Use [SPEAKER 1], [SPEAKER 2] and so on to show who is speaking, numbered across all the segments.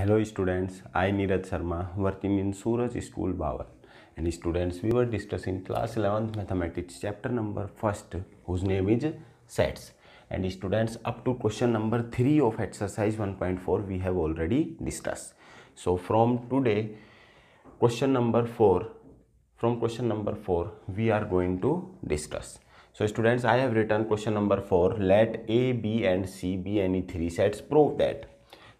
[SPEAKER 1] Hello students, I Neeraj Sharma working in Suraj School Bawal. And students, we were discussing class 11th mathematics chapter number 1st whose name is sets. And students, up to question number 3 of exercise 1.4 we have already discussed. So from today, question number 4, from question number 4 we are going to discuss. So students, I have written question number 4, let A, B and C be any three sets, prove that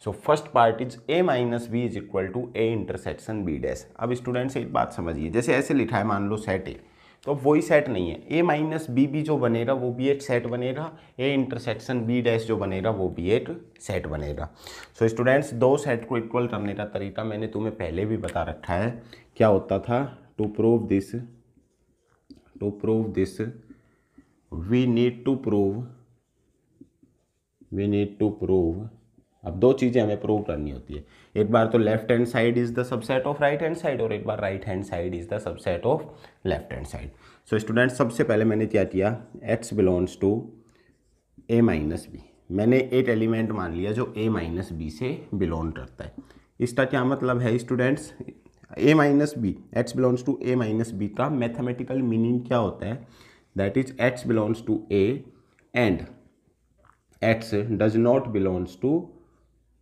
[SPEAKER 1] so first part is A minus B is equal to A intersection B dash अब students एक बात समझिए जैसे ऐसे लिखा है मान लो set ए तो अब वही सेट नहीं है ए माइनस बी भी जो बनेगा वो भी एक सेट बनेगा ए इंटरसेक्शन बी डैश जो बनेगा वो भी एक सेट बनेगा सो स्टूडेंट्स दो सेट को इक्वल करने का तरीका मैंने तुम्हें पहले भी बता रखा है क्या होता था to prove this to prove this we need to prove we need to prove अब दो चीज़ें हमें प्रूव करनी होती है एक बार तो left hand side is the subset of right hand side और एक बार right hand side is the subset of left hand side so student सबसे पहले मैंने क्या किया X belongs to A minus B मैंने एक एलिमेंट मान लिया जो ए माइनस बी से बिलोंग करता है इसका क्या मतलब है students A minus B X belongs to A minus B का मैथमेटिकल मीनिंग क्या होता है that is X belongs to A and x does not belongs to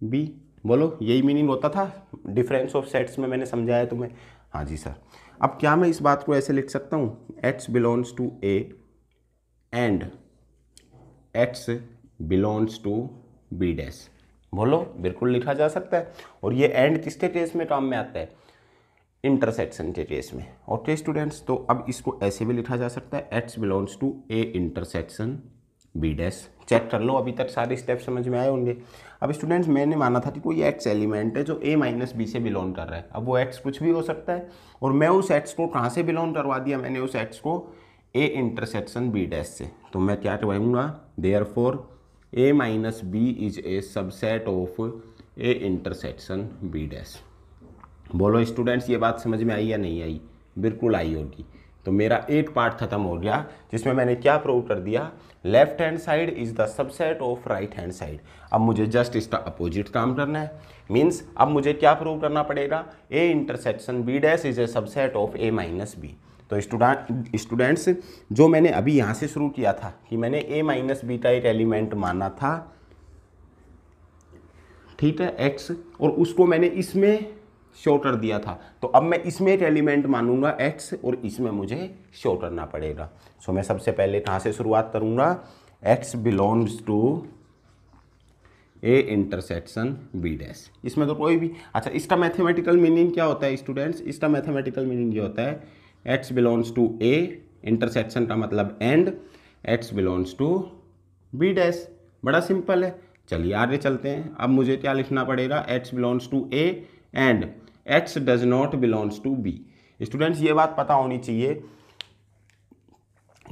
[SPEAKER 1] B बोलो यही मीनिंग होता था डिफरेंस ऑफ सेट्स में मैंने समझाया तुम्हें हाँ जी सर अब क्या मैं इस बात को ऐसे लिख सकता हूँ X belongs to A and एट्स belongs to B dash बोलो बिल्कुल लिखा जा सकता है और ये एंड किसके केस में काम में आता है इंटरसेक्शन के केस में ओके स्टूडेंट्स तो अब इसको ऐसे भी लिखा जा सकता है X belongs to A intersection B dash check कर लो अभी तक सारे स्टेप समझ में आए होंगे अब स्टूडेंट्स मैंने माना था कि कोई एक्स एलिमेंट है जो ए माइनस बी से बिलोंग कर रहा है अब वो एक्स कुछ भी हो सकता है और मैं उस एक्स को कहाँ से बिलोंग करवा दिया मैंने उस एक्स को ए इंटरसेक्शन बी डैश से तो मैं क्या कहूँगा therefore A minus B is a subset of A intersection B dash बोलो स्टूडेंट्स ये बात समझ में आई या नहीं आई बिल्कुल आई होगी तो मेरा एट पार्ट खत्म हो गया जिसमें मैंने क्या प्रूव कर दिया left hand side is the subset of right hand side अब मुझे जस्ट इसका अपोजिट काम करना है मीन्स अब मुझे क्या प्रूव करना पड़ेगा A intersection B dash is a subset of A minus B तो स्टूडेंट स्टूडेंट्स जो मैंने अभी यहाँ से शुरू किया था कि मैंने ए माइनस बी का एक एलिमेंट माना था ठीक है एक्स और उसको मैंने इसमें शॉर्टर दिया था तो अब मैं इसमें एक एलिमेंट मानूंगा एक्स और इसमें मुझे शॉर्ट करना पड़ेगा सो मैं सबसे पहले कहाँ से शुरुआत करूँगा X belongs to A intersection B dash इसमें तो कोई भी अच्छा इसका मैथमेटिकल मीनिंग क्या होता है स्टूडेंट्स इसका मैथमेटिकल मीनिंग ये होता है x belongs to A intersection का मतलब and x belongs to B dash बड़ा सिंपल है चलिए आगे चलते हैं अब मुझे क्या लिखना पड़ेगा X belongs to A and x does not belongs to B students ये बात पता होनी चाहिए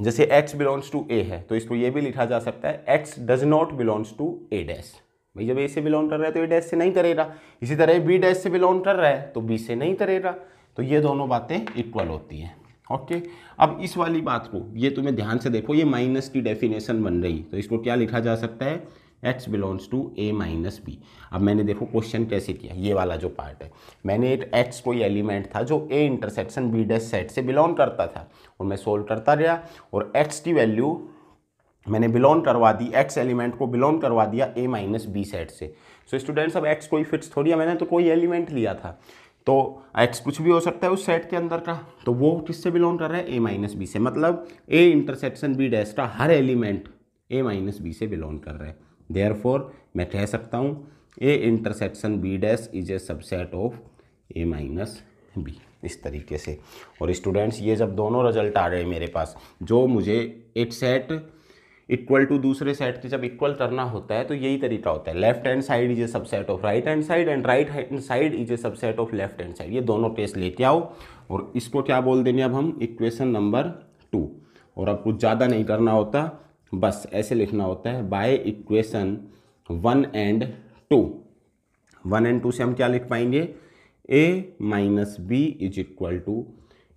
[SPEAKER 1] जैसे एक्स बिलोंग्स टू ए है तो इसको ये भी लिखा जा सकता है x does not belongs to A dash भाई जब ए से बिलोंग कर रहा है तो ए डैश से नहीं करेगा इसी तरह बी डैश से बिलोंग कर रहा है तो बी से नहीं करेगा तो ये दोनों बातें इक्वल होती हैं ओके okay. अब इस वाली बात को ये तुम्हें ध्यान से देखो ये माइनस की डेफिनेशन बन रही तो इसको क्या लिखा जा सकता है x belongs to A minus B अब मैंने देखो क्वेश्चन कैसे किया ये वाला जो पार्ट है मैंने एक एक्स कोई एलिमेंट था जो A intersection B dash set से बिलोंग करता था और मैं सोल्व करता गया और एक्स की वैल्यू मैंने बिलोंग करवा दी एक्स एलिमेंट को बिलोंग करवा दिया ए माइनस बी सेट से सो so, स्टूडेंट्स अब एक्स कोई फिक्स थोड़ी है मैंने तो कोई एलिमेंट लिया था तो एक्स कुछ भी हो सकता है उस सेट के अंदर का तो वो किससे बिलोंग कर रहा है ए माइनस बी से मतलब ए इंटरसेक्शन बी डैश का हर एलिमेंट ए माइनस बी से बिलोंग कर रहा है देयरफॉर मैं कह सकता हूँ A intersection B dash is a subset of A minus B इस तरीके से और स्टूडेंट्स ये जब दोनों रिजल्ट आ गए मेरे पास जो मुझे एक सेट इक्वल टू दूसरे सेट के जब इक्वल करना होता है तो यही तरीका होता है left hand side is a subset of right hand side and right hand side is a subset of left hand side ये दोनों केस लेके आओ और इसको क्या बोल देंगे अब हम इक्वेशन नंबर टू और अब कुछ ज़्यादा नहीं करना होता बस ऐसे लिखना होता है by equation one and two one and two से हम क्या लिख पाएंगे A minus B is equal to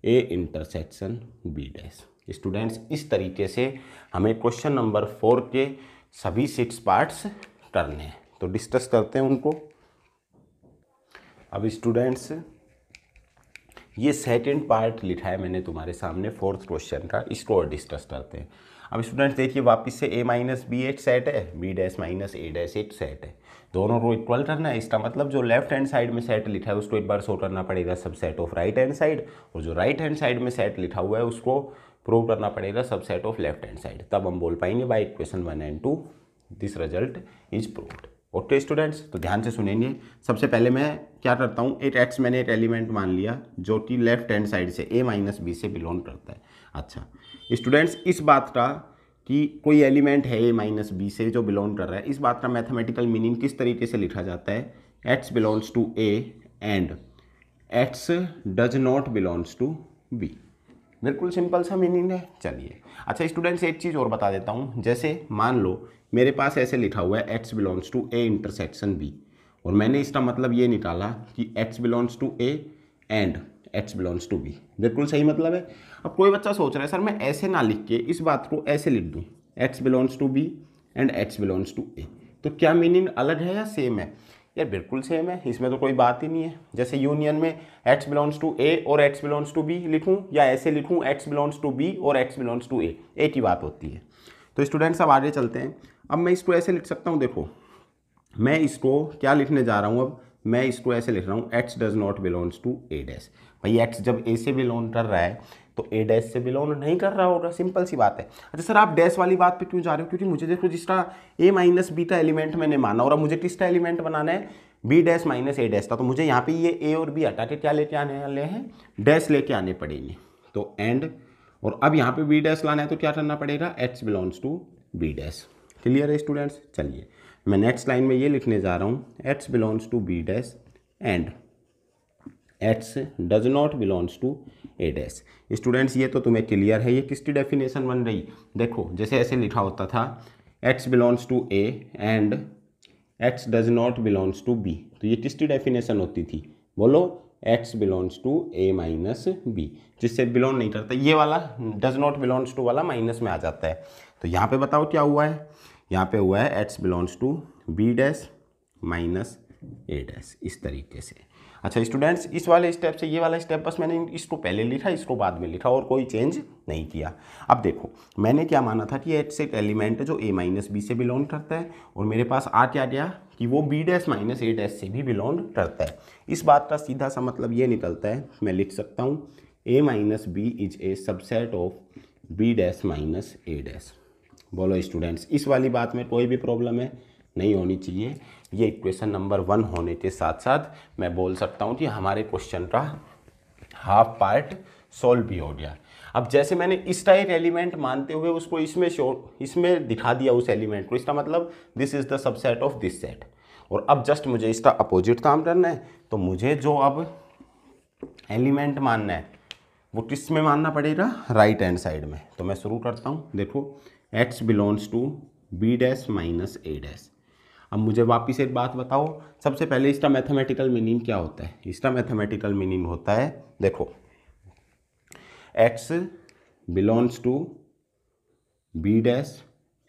[SPEAKER 1] A intersection B dash students इस तरीके से हमें क्वेश्चन नंबर फोर के सभी सिक्स पार्ट्स करने हैं तो डिस्कस करते हैं उनको अब स्टूडेंट्स ये सेकेंड पार्ट लिखा है मैंने तुम्हारे सामने फोर्थ क्वेश्चन का इसको और डिस्कस करते हैं अब स्टूडेंट्स देखिए वापस से ए माइनस बी एट सेट है B dash minus A dash एट सेट है दोनों रो इक्वल करना है इसका मतलब जो लेफ्ट हैंड साइड में सेट लिखा है उसको एक बार शो करना पड़ेगा subset of right hand side और जो राइट हैंड साइड में सेट लिखा हुआ है उसको प्रूव करना पड़ेगा subset of left hand side तब हम बोल पाएंगे by equation one and two this result is proved okay students तो ध्यान से सुनेंगे सबसे पहले मैं क्या करता हूँ एक एक्स मैंने एक एलिमेंट मान लिया जो कि लेफ्ट हैंड साइड से ए माइनस बी से बिलोंग करता है अच्छा स्टूडेंट्स इस बात का कि कोई एलिमेंट है ए माइनस बी से जो बिलोंग कर रहा है इस बात का मैथमेटिकल मीनिंग किस तरीके से लिखा जाता है x belongs to A and x does not belongs to B बिल्कुल सिंपल सा मीनिंग है चलिए अच्छा स्टूडेंट्स एक चीज़ और बता देता हूँ जैसे मान लो मेरे पास ऐसे लिखा हुआ है x belongs to A intersection B और मैंने इसका मतलब ये निकाला कि X belongs to A and H belongs to B बिल्कुल सही मतलब है अब कोई बच्चा सोच रहा है सर मैं ऐसे ना लिख के इस बात को ऐसे लिख दूँ H belongs to B and H belongs to A तो क्या मीनिंग अलग है या सेम है यार बिल्कुल सेम है इसमें तो कोई बात ही नहीं है जैसे यूनियन में एच बिलोंग्स टू ए और एच बिलोंग्स टू बी लिखूँ या ऐसे लिखूँ एच बिलोंग्स टू बी और H belongs to A A की बात होती है तो स्टूडेंट्स अब आगे चलते हैं अब मैं इसको ऐसे लिख सकता हूँ देखो मैं इसको क्या लिखने जा रहा हूँ अब मैं इसको ऐसे लिख रहा हूँ H does not belongs to A dash भाई एक्स जब ए से बिलोंग कर रहा है तो ए डैश से बिलोंग नहीं कर रहा होगा सिंपल सी बात है अच्छा सर आप डैश वाली बात पे क्यों जा रहे हो क्योंकि मुझे देखो जिसका ए माइनस बीटा एलिमेंट मैंने माना और अब मुझे किसका एलिमेंट बनाना है B dash minus A dash था तो मुझे यहाँ पे ये ए और बी हटा के क्या लेके आने वाले हैं डैश लेके आने पड़ेंगे तो एंड और अब यहाँ पे बी डैश लाना है तो क्या करना पड़ेगा H belongs to B dash clear है स्टूडेंट्स चलिए मैं नेक्स्ट लाइन में ये लिखने जा रहा हूँ H belongs to B dash and x does not belongs to A dash students ये तो तुम्हें क्लियर है ये किसकी डेफिनेशन बन रही देखो जैसे ऐसे लिखा होता था x belongs to A and x does not belongs to B तो ये किसकी डेफिनेशन होती थी बोलो x belongs to A minus B जिससे बिलोंग नहीं करता ये वाला डज नॉट बिलोंग्स टू वाला माइनस में आ जाता है तो यहाँ पे बताओ क्या हुआ है यहाँ पे हुआ है x belongs to B dash minus A dash इस तरीके से अच्छा स्टूडेंट्स इस वाले स्टेप से ये वाला स्टेप बस मैंने इसको पहले लिखा इसको बाद में लिखा और कोई चेंज नहीं किया अब देखो मैंने क्या माना था कि एट्स एक एलिमेंट है जो ए माइनस बी से बिलोंग करता है और मेरे पास आ क्या गया कि वो B dash minus A dash से भी बिलोंग करता है इस बात का सीधा सा मतलब ये निकलता है मैं लिख सकता हूँ A minus B is a subset of B dash minus A dash बोलो स्टूडेंट्स इस वाली बात में कोई भी प्रॉब्लम है नहीं होनी चाहिए ये इक्वेशन नंबर वन होने के साथ साथ मैं बोल सकता हूँ कि हमारे क्वेश्चन का हाफ पार्ट सॉल्व भी हो गया अब जैसे मैंने इसका एक एलिमेंट मानते हुए उसको इसमें शो इसमें दिखा दिया उस एलिमेंट को इसका मतलब this is the subset of this set और अब जस्ट मुझे इसका अपोजिट काम करना है तो मुझे जो अब एलिमेंट मानना है वो किस में मानना पड़ेगा राइट हैंड साइड में तो मैं शुरू करता हूँ देखो x belongs to B dash minus A dash अब मुझे वापिस एक बात बताओ सबसे पहले इसका मैथमेटिकल मीनिंग क्या होता है इसका मैथमेटिकल मीनिंग होता है देखो x belongs to B dash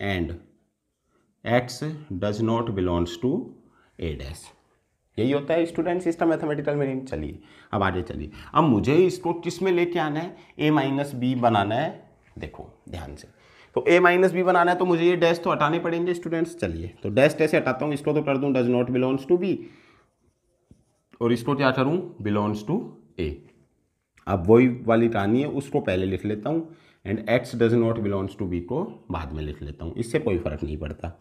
[SPEAKER 1] and x does not belongs to A dash यही होता है स्टूडेंट्स इसका मैथमेटिकल मीनिंग चलिए अब आगे चलिए अब मुझे इसको किस में लेके आना है ए माइनस बी बनाना है देखो ध्यान से तो ए माइनस बी बनाना है तो मुझे ये डैश तो हटाने पड़ेंगे स्टूडेंट्स चलिए तो डैश कैसे हटाता हूँ इसको तो कर दूँ does not belongs to B और इसको क्या करूँ बिलोंग्स टू ए अब वही वाली कहानी है उसको पहले लिख लेता हूँ and x does not belongs to B को बाद में लिख लेता हूँ इससे कोई फ़र्क नहीं पड़ता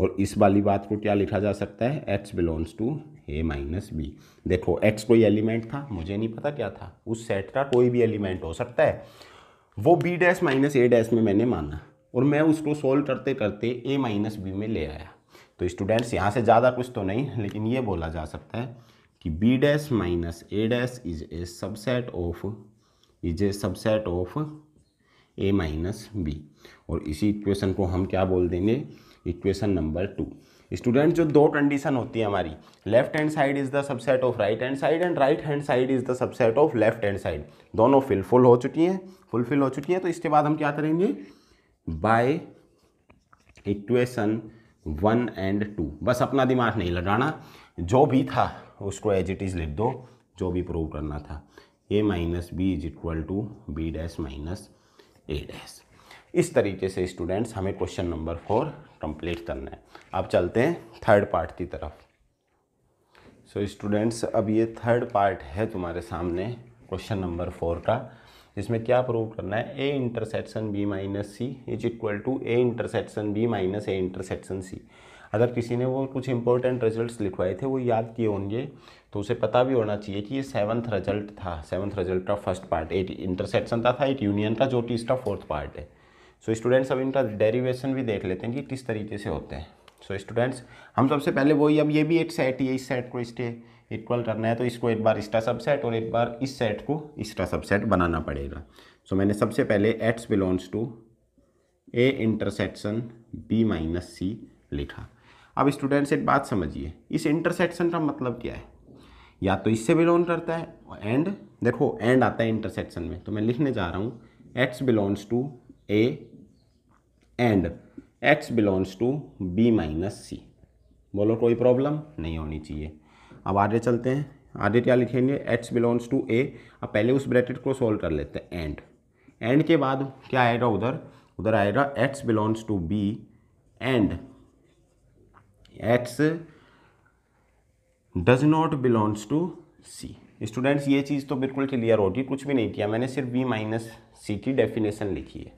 [SPEAKER 1] और इस वाली बात को क्या लिखा जा सकता है x belongs to A minus B देखो एक्स कोई एलिमेंट था मुझे नहीं पता क्या था उस सेट का कोई भी एलिमेंट हो सकता है वो B dash minus A dash में मैंने माना और मैं उसको सोल्व करते करते ए माइनस बी में ले आया तो स्टूडेंट्स यहाँ से ज़्यादा कुछ तो नहीं लेकिन ये बोला जा सकता है कि B dash minus A dash is a subset of is a subset of A minus B और इसी इक्वेशन को हम क्या बोल देंगे इक्वेशन नंबर टू स्टूडेंट जो दो कंडीशन होती है हमारी left hand side is the subset of right hand side and right hand side is the subset of left hand side दोनों फिलफुल हो चुकी हैं फुलफिल हो चुकी हैं तो इसके बाद हम क्या करेंगे by equation one and two बस अपना दिमाग नहीं लगाना जो भी था उसको एज इट इज़ लिख दो जो भी प्रूव करना था A minus B is equal to B dash minus A dash इस तरीके से स्टूडेंट्स हमें क्वेश्चन नंबर फोर कंप्लीट करना है अब चलते हैं थर्ड पार्ट की तरफ सो so, स्टूडेंट्स अब ये थर्ड पार्ट है तुम्हारे सामने क्वेश्चन नंबर फोर का जिसमें क्या प्रूव करना है A intersection B minus C is equal to A intersection B minus A intersection C अगर किसी ने वो कुछ इंपॉर्टेंट रिजल्ट लिखवाए थे वो याद किए होंगे तो उसे पता भी होना चाहिए कि ये सेवन्थ रिजल्ट था सेवन्थ रिजल्ट का फर्स्ट पार्ट एट इंटरसेक्शन का था एट यूनियन का जो कि इसका फोर्थ पार्ट है सो स्टूडेंट्स अब इनका डेरिवेशन भी देख लेते हैं कि किस तरीके से होते हैं सो so, स्टूडेंट्स हम सबसे पहले वही अब ये भी एक सेट ये इस सेट को इसके इक्वल करना है तो इसको एक बार इसका सबसेट और एक बार इस सेट को इसका सबसेट बनाना पड़ेगा सो so, मैंने सबसे पहले x belongs to A intersection B minus C लिखा अब स्टूडेंट्स एक बात समझिए इस इंटरसेक्शन का मतलब क्या है या तो इससे बिलोंग करता है एंड देखो एंड आता है इंटरसेक्शन में तो मैं लिखने जा रहा हूँ x belongs to A and x belongs to B minus C बोलो कोई प्रॉब्लम नहीं होनी चाहिए अब आगे चलते हैं आगे क्या लिखेंगे एच बिलोंग्स टू ए अब पहले उस ब्रैकेट को सोल्व कर लेते हैं एंड एंड के बाद क्या आएगा उधर उधर आएगा h belongs to B and x does not belongs to C students ये चीज़ तो बिल्कुल क्लियर होगी कुछ भी नहीं किया मैंने सिर्फ बी माइनस सी की डेफिनेशन लिखी है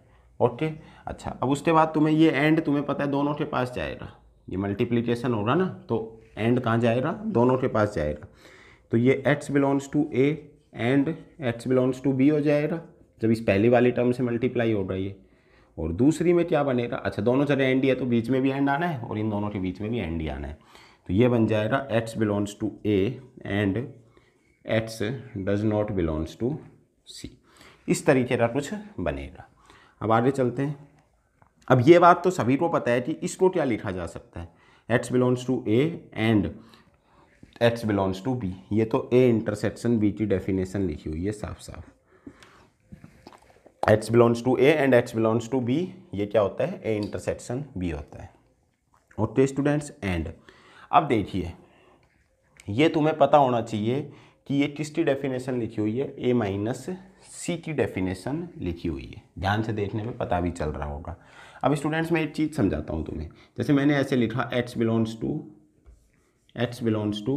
[SPEAKER 1] ओके अच्छा अब उसके बाद तुम्हें ये एंड तुम्हें पता है दोनों के पास जाएगा ये मल्टीप्लीकेशन होगा ना तो एंड कहाँ जाएगा दोनों के पास जाएगा तो ये x belongs to A and x belongs to B हो जाएगा जब इस पहली वाली टर्म से मल्टीप्लाई होगा ये और दूसरी में क्या बनेगा अच्छा दोनों जगह एंड है तो बीच में भी एंड आना है और इन दोनों के बीच में भी एंड ही आना है तो ये बन जाएगा x belongs to A and x does not belongs to C इस तरीके का कुछ बनेगा अब आगे चलते हैं अब ये बात तो सभी को पता है कि इसको क्या लिखा जा सकता है x belongs to A and x belongs to B ये तो ए इंटरसेक्शन बी की डेफिनेशन लिखी हुई है साफ साफ x belongs to A and x belongs to B ये क्या होता है ए इंटरसेक्शन बी होता है ओके स्टूडेंट्स एंड अब देखिए ये तुम्हें पता होना चाहिए कि ये किसकी डेफिनेशन लिखी हुई है ए माइनस सी की डेफिनेशन लिखी हुई है ध्यान से देखने में पता भी चल रहा होगा अब स्टूडेंट्स मैं एक चीज़ समझाता हूँ तुम्हें जैसे मैंने ऐसे लिखा x belongs to x belongs to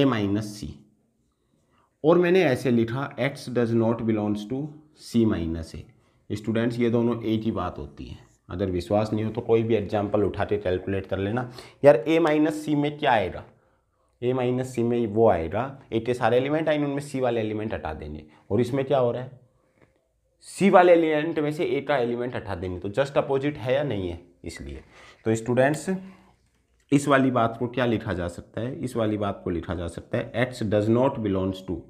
[SPEAKER 1] A minus C और मैंने ऐसे लिखा x does not belongs to C minus A students ये दोनों ए की बात होती है अगर विश्वास नहीं हो तो कोई भी एग्जाम्पल उठा के कैलकुलेट कर लेना यार ए माइनस सी में क्या आएगा ए माइनस सी में वो आएगा ए के सारे एलिमेंट आएंगे उनमें सी वाले एलिमेंट हटा देंगे और इसमें क्या हो रहा है सी वाले एलिमेंट में से ए का एलिमेंट हटा देंगे तो जस्ट अपोजिट है या नहीं है इसलिए तो स्टूडेंट्स इस वाली बात को क्या लिखा जा सकता है इस वाली बात को लिखा जा सकता है x does not belongs to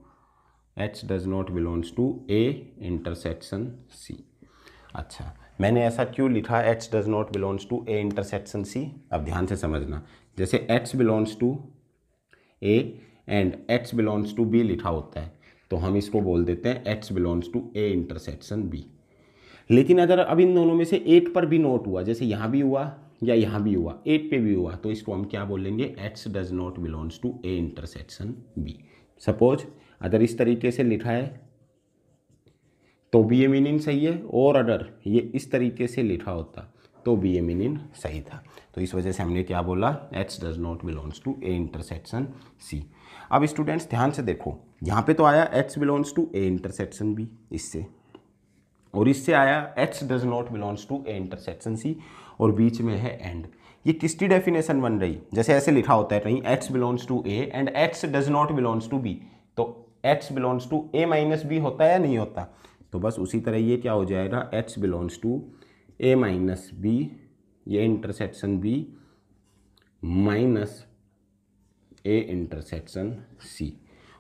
[SPEAKER 1] x does not belongs to A intersection C अच्छा मैंने ऐसा क्यों लिखा x does not belongs to A intersection C अब ध्यान से समझना जैसे x belongs to A and x belongs to B लिखा होता है तो हम इसको बोल देते हैं x belongs to A intersection B लेकिन अगर अब इन दोनों में से एट पर भी नोट हुआ जैसे यहाँ भी हुआ या यहाँ भी हुआ एट पे भी हुआ तो इसको हम क्या बोलेंगे x does not belongs to A intersection B suppose अगर इस तरीके से लिखा है तो बी ए मीनिंग सही है और अगर ये इस तरीके से लिखा होता तो बी ए मीनिंग सही था तो इस वजह से हमने क्या बोला h does not belongs to A intersection C अब स्टूडेंट्स ध्यान से देखो यहाँ पे तो आया h belongs to A intersection B इससे और इससे आया h does not belongs to A intersection C और बीच में है एंड ये किसकी डेफिनेशन बन रही जैसे ऐसे लिखा होता है कहीं h belongs to A and h does not belongs to B तो h belongs to A minus B होता है या नहीं होता तो बस उसी तरह ये क्या हो जाएगा h belongs to A minus B ये intersection B minus A intersection C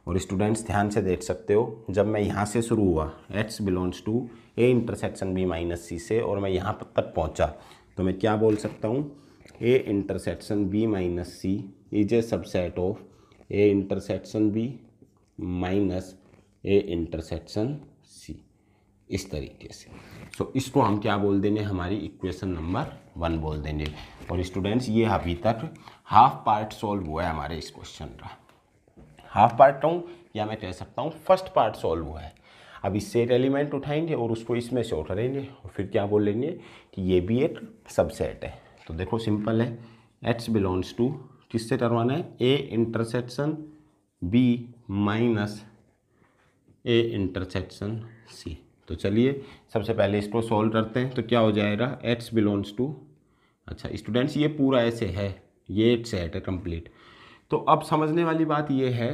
[SPEAKER 1] और स्टूडेंट्स ध्यान से देख सकते हो जब मैं यहाँ से शुरू हुआ h belongs to A intersection B minus C से और मैं यहाँ तक पहुँचा तो मैं क्या बोल सकता हूँ A intersection B minus C is a subset of A intersection B minus A intersection इस तरीके से सो so, इसको हम क्या बोल देंगे हमारी इक्वेशन नंबर वन बोल देंगे और स्टूडेंट्स ये अभी तक हाफ पार्ट सॉल्व हुआ है हमारे इस क्वेश्चन का हाफ पार्ट कहूँ या मैं कह सकता हूँ फर्स्ट पार्ट सॉल्व हुआ है अब इससे एक एलिमेंट उठाएंगे और उसको इसमें से उठाएंगे और फिर क्या बोल लेंगे कि ये भी एक सबसेट है तो देखो सिंपल है एट्स बिलोंग्स टू किससे करवाना है A intersection B minus A intersection C तो चलिए सबसे पहले इसको सॉल्व करते हैं तो क्या हो जाएगा एट्स बिलोंग्स टू अच्छा स्टूडेंट्स ये पूरा ऐसे है ये एट सेट है कम्प्लीट तो अब समझने वाली बात ये है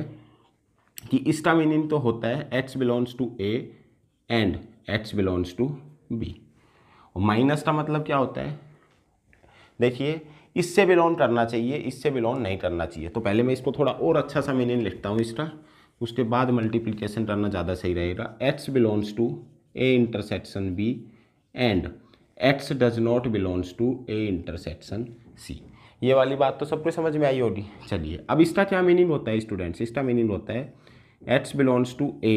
[SPEAKER 1] कि इसका मीनिंग तो होता है x belongs to A and x belongs to B और माइनस का मतलब क्या होता है देखिए इससे बिलोंग करना चाहिए इससे बिलोंग नहीं करना चाहिए तो पहले मैं इसको थोड़ा और अच्छा सा मीनिंग लिखता हूँ इसका उसके बाद मल्टीप्लिकेशन करना ज़्यादा सही रहेगा x belongs to A intersection B and x does not belongs to A intersection C ये वाली बात तो सबको समझ में आई होगी चलिए अब इसका क्या मीनिंग होता है स्टूडेंट्स इसका मीनिंग होता है x belongs to A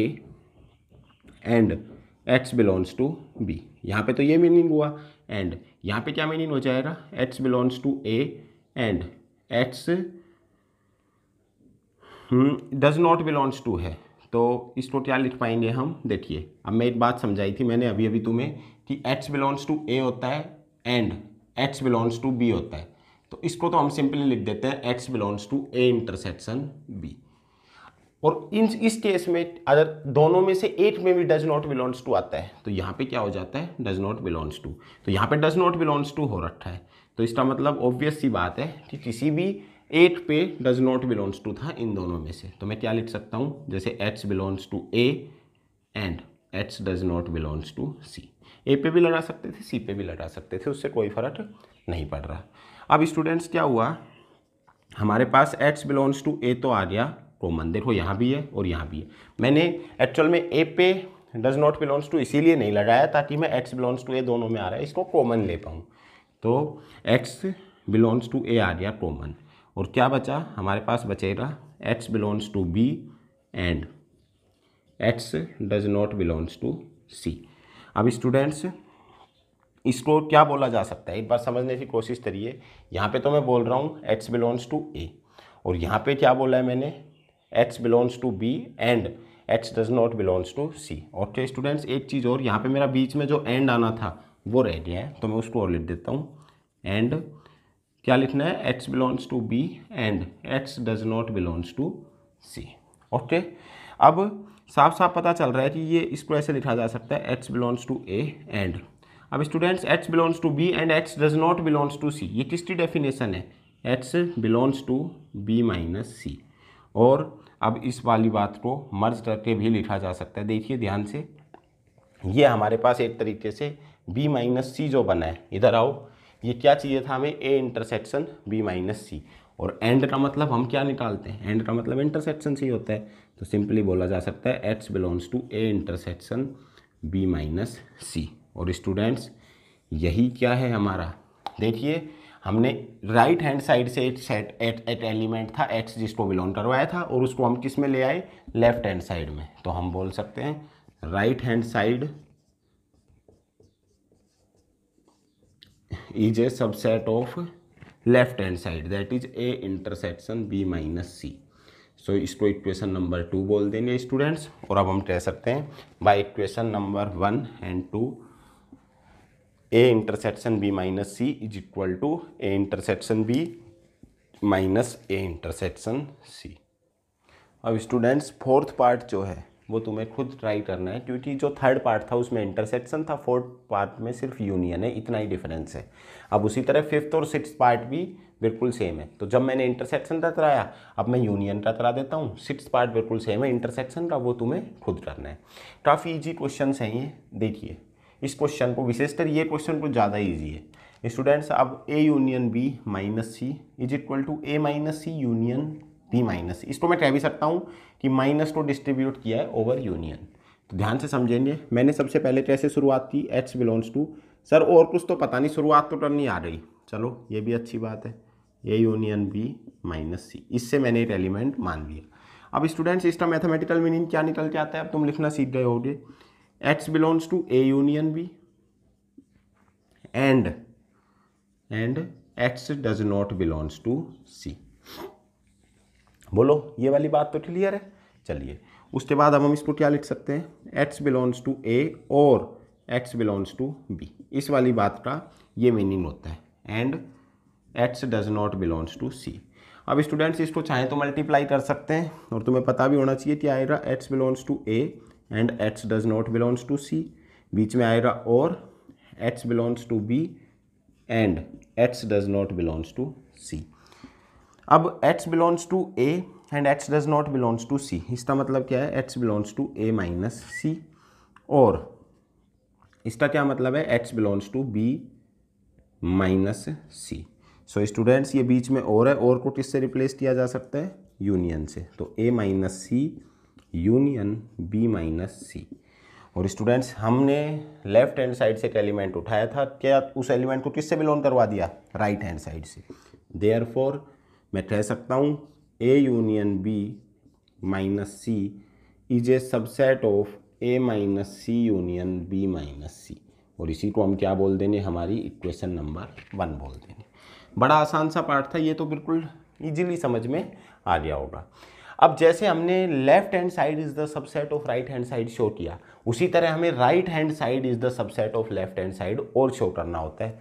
[SPEAKER 1] and x belongs to B यहाँ पे तो ये मीनिंग हुआ एंड यहाँ पे क्या मीनिंग हो जाएगा x belongs to A and x does not belongs to है तो इसको क्या लिख पाएंगे हम देखिए अब मैं एक बात समझाई थी मैंने अभी अभी तुम्हें कि एच बिलोंग्स टू ए होता है and H belongs to B होता है तो इसको तो हम सिंपली लिख देते हैं h belongs to A intersection B और इन इस केस में अगर दोनों में से एक में भी डज नॉट बिलोंग्स टू आता है तो यहाँ पे क्या हो जाता है डज नॉट बिलोंग्स टू तो यहाँ पे डज नॉट बिलोंग्स टू हो रखा है तो इसका मतलब ऑब्वियस सी बात है कि किसी भी एट पे डज नॉट बिलोंग्स टू था इन दोनों में से तो मैं क्या लिख सकता हूँ जैसे x belongs to A and x does not belongs to C A पे भी लड़ा सकते थे सी पे भी लड़ा सकते थे उससे कोई फ़र्क नहीं पड़ रहा अब स्टूडेंट्स क्या हुआ हमारे पास एट्स बिलोंग्स टू ए तो आ गया कॉमन देखो यहाँ भी है और यहाँ भी है मैंने एक्चुअल में ए पे डज नॉट बिलोंग्स टू इसीलिए नहीं लगाया ताकि मैं एक्स बिलोंग्स टू ए दोनों में आ रहा है इसको कॉमन ले पाऊँ तो एक्स बिलोंग्स टू ए आ गया कॉमन और क्या बचा हमारे पास बचेगा x belongs to B and x does not belongs to C अब स्टूडेंट्स इसको क्या बोला जा सकता है एक बार समझने की कोशिश करिए यहाँ पे तो मैं बोल रहा हूँ एक्स बिलोंग्स टू ए और यहाँ पे क्या बोला है मैंने x belongs to B and x does not belongs to C और क्या तो स्टूडेंट्स एक चीज़ और यहाँ पे मेरा बीच में जो एंड आना था वो रह गया है तो मैं उसको और लिख देता हूँ एंड क्या लिखना है h belongs to B and h does not belongs to C okay अब साफ साफ पता चल रहा है कि ये इसको ऐसे लिखा जा सकता है h belongs to A and अब students h belongs to B and h does not belongs to C ये किसकी डेफिनेशन है h belongs to B minus C और अब इस वाली बात को मर्ज करके भी लिखा जा सकता है देखिए ध्यान से ये हमारे पास एक तरीके से b माइनस सी जो बना है इधर आओ ये क्या चाहिए था हमें A intersection B minus C और एंड का मतलब हम क्या निकालते हैं एंड का मतलब इंटरसेक्शन सी होता है तो सिंपली बोला जा सकता है h belongs to A intersection B minus C और स्टूडेंट्स यही क्या है हमारा देखिए हमने राइट हैंड साइड से एक सेट एट एट एलिमेंट था एच जिसको बिलोंग करवाया था और उसको हम किस में ले आए लेफ्ट हैंड साइड में तो हम बोल सकते हैं right hand side is a subset of left hand side that is A intersection B minus C so इसको इक्वेशन नंबर टू बोल देंगे स्टूडेंट्स और अब हम कह सकते हैं by equation number one and two A intersection B minus C is equal to A intersection B minus A intersection C अब स्टूडेंट्स फोर्थ पार्ट जो है वो तुम्हें खुद ट्राई करना है क्योंकि जो थर्ड पार्ट था उसमें इंटरसेक्शन था फोर्थ पार्ट में सिर्फ यूनियन है इतना ही डिफरेंस है अब उसी तरह फिफ्थ और सिक्स पार्ट भी बिल्कुल सेम है तो जब मैंने इंटरसेक्शन का कराया अब मैं यूनियन का करा देता हूँ सिक्स पार्ट बिल्कुल सेम है इंटरसेक्शन का वो तुम्हें खुद करना है काफ़ी ईजी क्वेश्चन हैं ये देखिए इस क्वेश्चन को विशेषतर ये क्वेश्चन कुछ ज़्यादा ईजी है स्टूडेंट्स अब A union B minus C is equal to A minus C union P minus इसको मैं कह भी सकता हूँ कि माइनस को डिस्ट्रीब्यूट किया है ओवर यूनियन तो ध्यान से समझेंगे मैंने सबसे पहले कैसे तो शुरुआत की एच बिलोंग्स टू सर और कुछ तो पता नहीं शुरुआत तो करनी आ रही चलो ये भी अच्छी बात है A union B minus C इससे मैंने एक एलिमेंट मान लिया अब स्टूडेंट्स इसका मैथमेटिकल मीनिंग क्या निकल के आता है अब तुम लिखना सीख गए होगे x belongs to A union B and and x does not belongs to C बोलो ये वाली बात तो क्लियर है चलिए उसके बाद अब हम इसको क्या लिख सकते हैं एक्स बिलोंग्स टू ए और एक्स बिलोंग्स टू बी इस वाली बात का ये मीनिंग होता है and x does not belongs to C अब स्टूडेंट्स इसको चाहें तो मल्टीप्लाई कर सकते हैं और तुम्हें पता भी होना चाहिए कि आएगा x belongs to A and x does not belongs to C बीच में आएगा और x belongs to B and x does not belongs to C अब x belongs to A and x does not belongs to C इसका मतलब क्या है x belongs to A minus C और इसका क्या मतलब है x belongs to B minus C so students ये बीच में और है और को किससे रिप्लेस किया जा सकता है यूनियन से तो A minus C union B minus C और स्टूडेंट्स हमने लेफ्ट हैंड साइड से एक एलिमेंट उठाया था क्या उस एलिमेंट को किससे बिलोंग करवा दिया राइट हैंड साइड से देयर फॉर मैं कह सकता हूँ A union B minus C is a subset of A minus C union B minus C और इसी को हम क्या बोल देंगे हमारी इक्वेशन नंबर वन बोल देंगे बड़ा आसान सा पार्ट था ये तो बिल्कुल ईजिली समझ में आ गया होगा अब जैसे हमने left hand side is the subset of right hand side show किया उसी तरह हमें right hand side is the subset of left hand side और शो करना होता है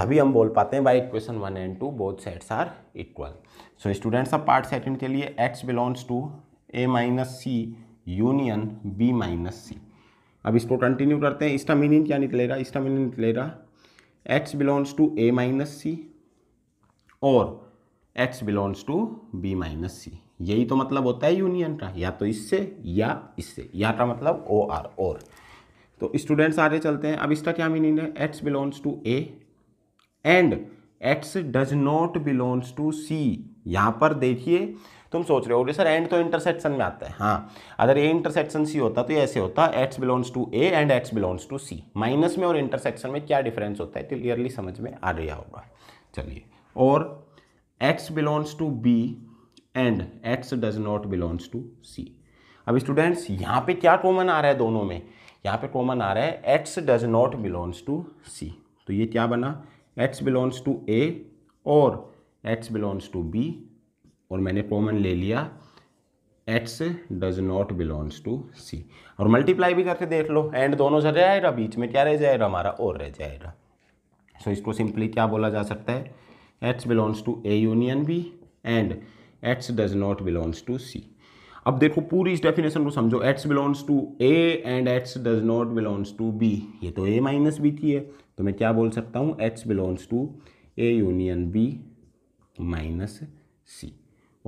[SPEAKER 1] तभी हम बोल पाते हैं by equation one and two both sets are equal so students of part second के लिए x belongs to A minus C union B minus C अब इसको कंटिन्यू करते हैं इसका मीनिंग क्या निकलेगा इसका मीनिंग निकलेगा x belongs to A minus C और x belongs to B minus C यही तो मतलब होता है यूनियन का या तो इससे या इससे या का मतलब ओ आर और तो स्टूडेंट्स आगे चलते हैं अब इसका क्या मीनिंग है x belongs to A and x does not belongs to C यहाँ पर देखिए तुम सोच रहे हो सर एंड तो इंटरसेक्शन में आता है हाँ अगर ए इंटरसेक्शन सी होता तो ये ऐसे होता x belongs to A and x belongs to C minus में और इंटरसेक्शन में क्या डिफरेंस होता है क्लियरली समझ में आ रहा होगा चलिए और x belongs to B and x does not belongs to C अब स्टूडेंट्स यहाँ पे क्या कॉमन आ रहा है दोनों में यहाँ पे कॉमन आ रहा है x does not belongs to C तो ये क्या बना एक्स बिलोंग्स टू ए और एक्स बिलोंग्स टू बी और मैंने कॉमन ले लिया x does not belongs to C और मल्टीप्लाई भी करके देख लो एंड दोनों से रह जाएगा बीच में क्या रह जाएगा हमारा और रह जाएगा सो so, इसको सिंपली क्या बोला जा सकता है x belongs to A union B and x does not belongs to C अब देखो पूरी इस डेफिनेशन को समझो x belongs to A and x does not belongs to B ये तो ए माइनस बी थी है तो मैं क्या बोल सकता हूँ H belongs to A union B minus C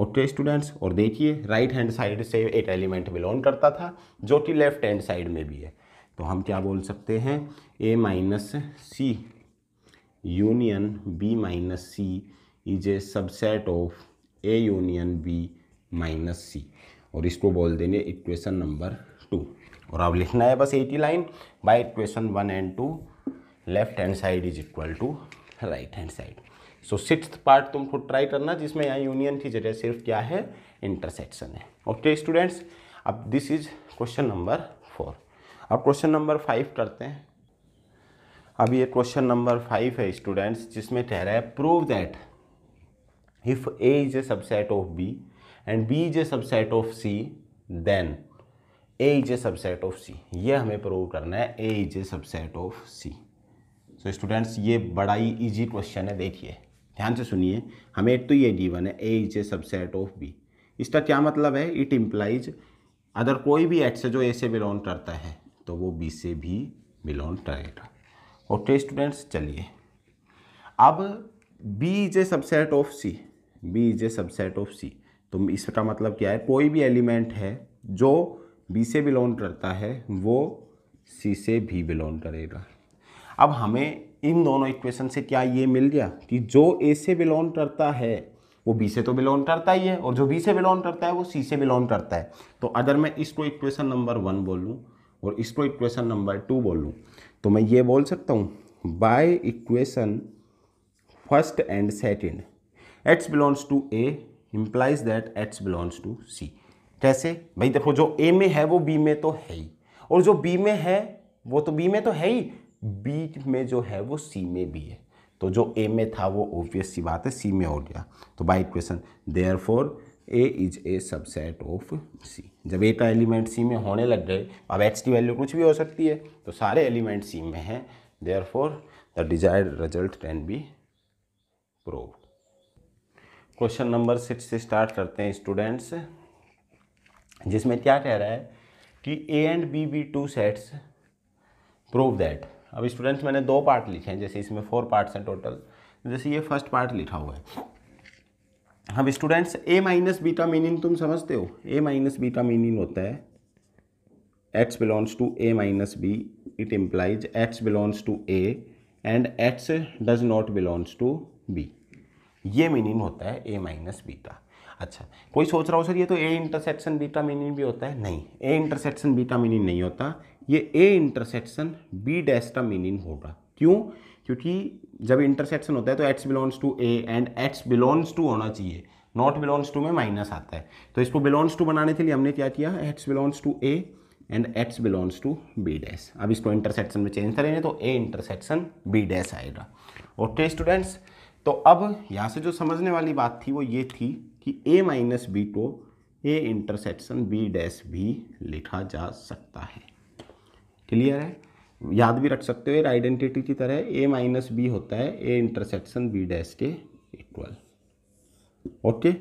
[SPEAKER 1] okay students और देखिए राइट हैंड साइड से एक एलिमेंट बिलोंग करता था जो कि लेफ्ट हैंड साइड में भी है तो हम क्या बोल सकते हैं A minus C union B minus C is a subset of A union B minus C और इसको बोल देंगे इक्वेशन नंबर टू और अब लिखना है बस एटी line by equation one and two left hand side is equal to right hand side so six part तुमको ट्राई करना जिसमें यहाँ यूनियन की जगह सिर्फ क्या है इंटरसेक्शन है ओके स्टूडेंट्स अब this is question number four अब क्वेश्चन नंबर फाइव करते हैं अब ये क्वेश्चन नंबर फाइव है स्टूडेंट्स जिसमें कह रहा है prove that if A is a subset of B and B is a subset of C then A is a subset of C ये हमें प्रूव करना है A is a subset of C so so, students ये बड़ा ही easy question है देखिए ध्यान से सुनिए हमें तो ये गिवन है A is a subset of B इसका क्या मतलब है इट इम्प्लाइज अदर कोई भी एक्स है जो ए से बिलोंग करता है तो वो बी से भी बिलोंग करेगा ओके स्टूडेंट्स चलिए अब B is a subset of C B is a subset of C तो इसका मतलब क्या है कोई भी एलिमेंट है जो बी से बिलोंग करता है वो सी से भी बिलोंग करेगा अब हमें इन दोनों इक्वेशन से क्या ये मिल गया कि जो ए से बिलोंग करता है वो बी से तो बिलोंग करता ही है और जो बी से बिलोंग करता है वो सी से बिलोंग करता है तो अगर मैं इसको इक्वेशन नंबर वन बोलूँ और इसको इक्वेशन नंबर टू बोलूँ तो मैं ये बोल सकता हूँ by equation first and second x belongs to A implies that x belongs to C कैसे भाई देखो जो ए में है वो बी में तो है ही और जो बी में है वो तो बी में तो है ही बी में जो है वो सी में भी है तो जो ए में था वो ऑब्वियस सी बात है सी में हो गया तो by question therefore A is a subset of C जब ए का एलिमेंट सी में होने लग गए अब एच की वैल्यू कुछ भी हो सकती है तो सारे एलिमेंट सी में हैं therefore the desired result can be prove question number six से स्टार्ट करते हैं स्टूडेंट्स जिसमें क्या कह रहा है कि A and B be two sets prove that अब स्टूडेंट्स मैंने दो पार्ट लिखे हैं जैसे इसमें फोर पार्ट्स हैं टोटल जैसे ये फर्स्ट पार्ट लिखा हुआ है अब students A minus beta meaning तुम समझते हो ए माइनस बीटा मीनिंग होता है x belongs to A minus B it implies x belongs to A and x does not belongs to B ये मीनिंग होता है ए माइनस बीटा अच्छा कोई सोच रहा हो सर ये तो ए इंटरसेक्शन बीटा मीनिंग भी होता है नहीं ए इंटरसेक्शन बीटा मीनिंग नहीं होता ये ए इंटरसेक्शन बी डैश का मीनिंग होगा क्यों क्योंकि जब इंटरसेक्शन होता है तो x belongs to A and एट्स belongs to होना चाहिए नॉट बिलोंग्स टू में माइनस आता है तो इसको बिलोंग्स टू बनाने के लिए हमने क्या किया x belongs to A and एट्स belongs to B dash अब इसको इंटरसेक्शन में चेंज करेंगे तो ए इंटरसेक्शन बी डैश आएगा ओके स्टूडेंट्स तो अब यहाँ से जो समझने वाली बात थी वो ये थी कि ए माइनस बी को ए इंटरसेक्शन बी डैश भी लिखा जा सकता है क्लियर है याद भी रख सकते हो एक आइडेंटिटी की तरह ए माइनस बी होता है ए इंटरसेक्शन बी डैश के इक्वल ओके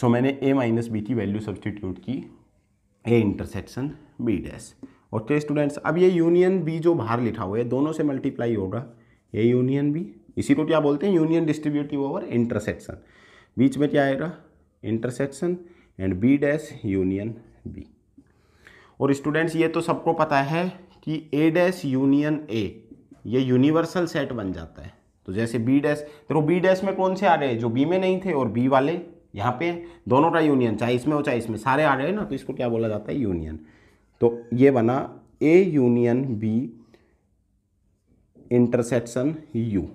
[SPEAKER 1] सो मैंने ए माइनस बी की वैल्यू सब्सटीट्यूट की A intersection B dash okay students अब ये यूनियन बी जो बाहर लिखा हुआ है दोनों से मल्टीप्लाई होगा ए यूनियन बी इसी को क्या बोलते हैं यूनियन डिस्ट्रीब्यूटिव ओवर इंटरसेक्शन बीच में क्या आएगा intersection and B dash union B और स्टूडेंट्स ये तो सबको पता है कि ए डैश यूनियन ए ये यूनिवर्सल सेट बन जाता है तो जैसे बी डैश देखो बी डैश में कौन से आ रहे हैं जो बी में नहीं थे और बी वाले यहाँ पे दोनों का यूनियन चाहे इसमें हो चाहे इसमें सारे आ रहे हैं ना तो इसको क्या बोला जाता है यूनियन तो ये बना A union B intersection U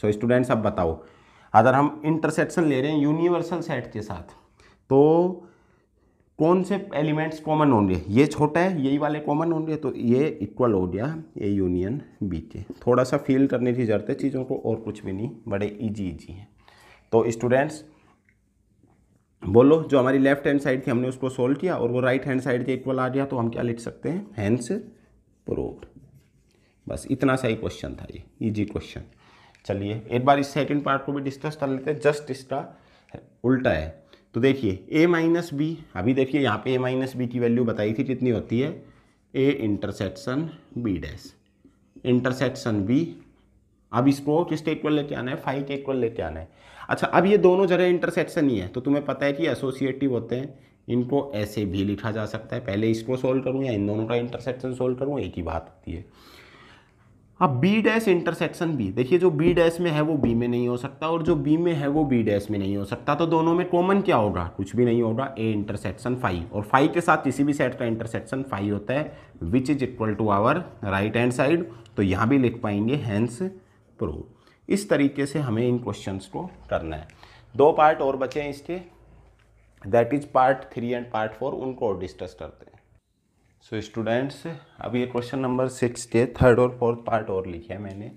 [SPEAKER 1] so students अब बताओ अगर हम इंटरसेक्शन ले रहे हैं यूनिवर्सल सेट के साथ तो कौन से एलिमेंट्स कॉमन होंगे ये छोटा है यही वाले कॉमन होंगे तो ये इक्वल हो गया ए यूनियन बी के थोड़ा सा फील करने की ज़रूरत है चीज़ों को और कुछ भी नहीं बड़े इजी इजी हैं तो स्टूडेंट्स बोलो जो हमारी लेफ्ट हैंड साइड थी हमने उसको सोल्व किया और वो राइट हैंड साइड के इक्वल आ गया तो हम क्या लिख सकते हैं हैंस प्रूव्ड बस इतना सा ही क्वेश्चन था ये इजी क्वेश्चन चलिए एक बार इस सेकेंड पार्ट को भी डिस्कस कर लेते हैं जस्ट इसका उल्टा है तो देखिए ए माइनस बी अभी देखिए यहाँ पे ए माइनस बी की वैल्यू बताई थी कितनी होती है A intersection B dash intersection B अब इसको किस इक्वल लेके आना है फाइव के इक्वल लेके आना है अच्छा अब ये दोनों जगह इंटरसेक्शन ही है तो तुम्हें पता है कि एसोसिएटिव होते हैं इनको ऐसे भी लिखा जा सकता है पहले इसको सोल्व करूँ या इन दोनों का इंटरसेक्शन सोल्व करूँ एक ही बात होती है अब बी डैश इंटरसेक्शन बी देखिए जो बी डैश में है वो बी में नहीं हो सकता और जो बी में है वो बी डैश में नहीं हो सकता तो दोनों में कॉमन क्या होगा कुछ भी नहीं होगा ए इंटरसेक्शन फाइव और फाइव के साथ किसी भी सेट का इंटरसेक्शन फाइव होता है which is equal to our right hand side तो यहाँ भी लिख पाएंगे हैंस प्रो इस तरीके से हमें इन क्वेश्चन को करना है दो पार्ट और बचे हैं इसके that is part three and part four उनको और डिस्कस करते हैं सो so, स्टूडेंट्स अब ये क्वेश्चन नंबर सिक्स के थर्ड और फोर्थ पार्ट और लिखे है मैंने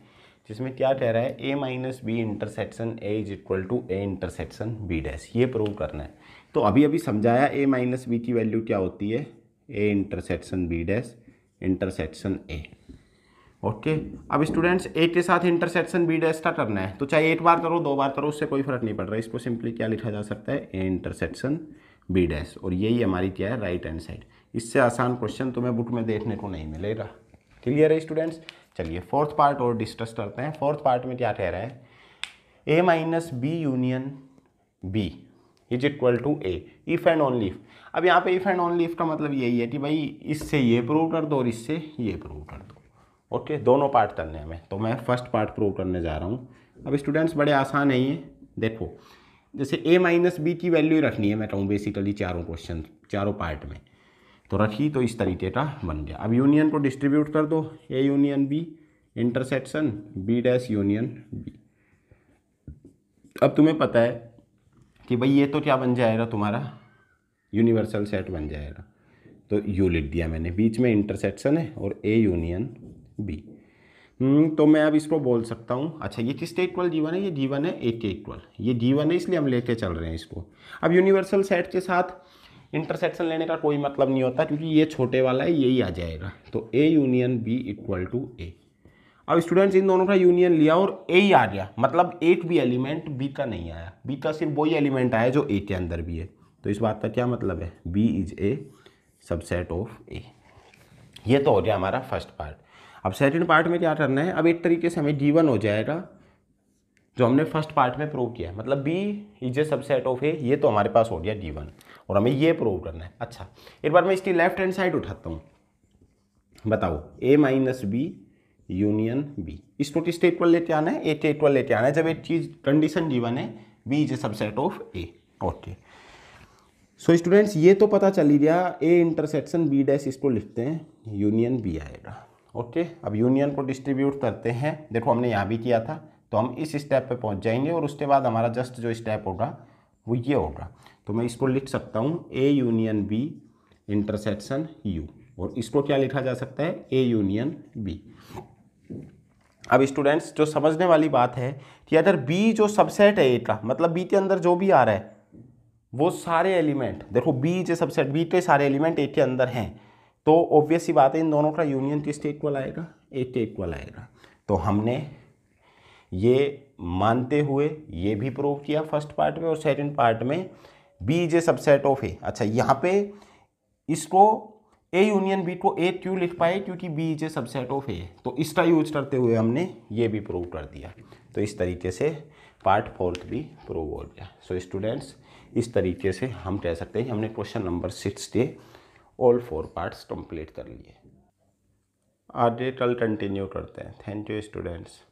[SPEAKER 1] जिसमें क्या कह रहा है A minus B intersection A is equal to A intersection B dash ये प्रूव करना है तो अभी अभी समझाया ए माइनस बी की वैल्यू क्या होती है A intersection B dash intersection A okay अब स्टूडेंट्स ए के साथ इंटरसेक्शन बी डैश का करना है तो चाहे एक बार करो दो बार करो उससे कोई फर्क नहीं पड़ रहा इसको सिंपली क्या लिखा जा सकता है ए इंटरसेक्शन बी डैश और यही हमारी क्या है राइट हैंड साइड इससे आसान क्वेश्चन तुम्हें बुक में देखने को नहीं मिलेगा क्लियर है स्टूडेंट्स चलिए फोर्थ पार्ट और डिस्कस करते हैं फोर्थ पार्ट में क्या कह रहे हैं A minus B union B is equal to A if and only if अब यहाँ पे इफ एंड ऑन लीफ का मतलब यही है कि भाई इससे ये प्रूव कर दो और इससे ये प्रूव कर दो ओके दोनों पार्ट करने में तो मैं फर्स्ट पार्ट प्रूव करने जा रहा हूँ अब स्टूडेंट्स बड़े आसान है ये देखो जैसे ए माइनस बी की वैल्यू रखनी है मैं कहूँ बेसिकली चारों क्वेश्चन चारों पार्ट में तो रखी तो इस तरीके का बन गया अब यूनियन को डिस्ट्रीब्यूट कर दो A union B intersection B dash union B अब तुम्हें पता है कि भाई ये तो क्या बन जाएगा तुम्हारा यूनिवर्सल सेट बन जाएगा तो यू लिख दिया मैंने बीच में इंटरसेक्शन है और ए यूनियन बी तो मैं अब इसको बोल सकता हूँ अच्छा ये किस इक्वल जीवन है ये जीवन है ए के इक्वल ये जीवन है इसलिए हम लेके चल रहे हैं इसको अब यूनिवर्सल सेट के साथ इंटरसेक्शन लेने का कोई मतलब नहीं होता क्योंकि ये छोटे वाला है यही आ जाएगा तो A union B equal to A अब स्टूडेंट्स इन दोनों का यूनियन लिया और ए ही आ गया मतलब एक भी एलिमेंट बी का नहीं आया बी का सिर्फ वही एलिमेंट आया जो ए के अंदर भी है तो इस बात का क्या मतलब है B is a subset of A ये तो हो गया हमारा फर्स्ट पार्ट अब सेकेंड पार्ट में क्या करना है अब एक तरीके से हमें जीवन हो जाएगा जो हमने फर्स्ट पार्ट में प्रूव किया मतलब B is a subset of A ये तो हमारे पास हो गया जीवन और हमें ये प्रूव करना है अच्छा एक बार मैं इसकी लेफ्ट हैंड साइड उठाता हूँ बताओ A minus B union B इसको किसके इक्वल लेते आना है ए के इक्वल लेते आना है जब एक चीज़ कंडीशन जीवन है B is a subset of A okay so students ये तो पता चल ही गया ए इंटरसेक्शन बी डैश इसको लिखते हैं यूनियन बी आएगा ओके okay, अब यूनियन को डिस्ट्रीब्यूट करते हैं देखो हमने यहाँ भी किया था तो हम इस स्टेप पे पहुँच जाएंगे और उसके बाद हमारा जस्ट जो स्टेप होगा वो ये होगा तो मैं इसको लिख सकता हूँ A union B intersection U और इसको क्या लिखा जा सकता है ए यूनियन बी अब स्टूडेंट्स जो समझने वाली बात है कि अगर बी जो सबसेट है ए का मतलब बी के अंदर जो भी आ रहा है वो सारे एलिमेंट देखो बी जो सबसेट बी के सारे एलिमेंट ए के अंदर हैं तो ऑब्वियस ही बात है इन दोनों का यूनियन किसके इक्वल आएगा ए के इक्वल आएगा तो हमने ये मानते हुए ये भी प्रूव किया फर्स्ट पार्ट में और सेकेंड पार्ट में B is a subset of A अच्छा यहाँ पे इसको ए यूनियन बी को ए क्यू लिख पाए क्योंकि B is a subset of A तो इसका यूज करते हुए हमने ये भी प्रूव कर दिया तो इस तरीके से पार्ट फोर्थ भी प्रूव हो गया सो स्टूडेंट्स इस तरीके से हम कह सकते हैं हमने क्वेश्चन नंबर सिक्स के ऑल फोर पार्ट्स कंप्लीट कर लिए आज कल कंटिन्यू करते हैं थैंक यू स्टूडेंट्स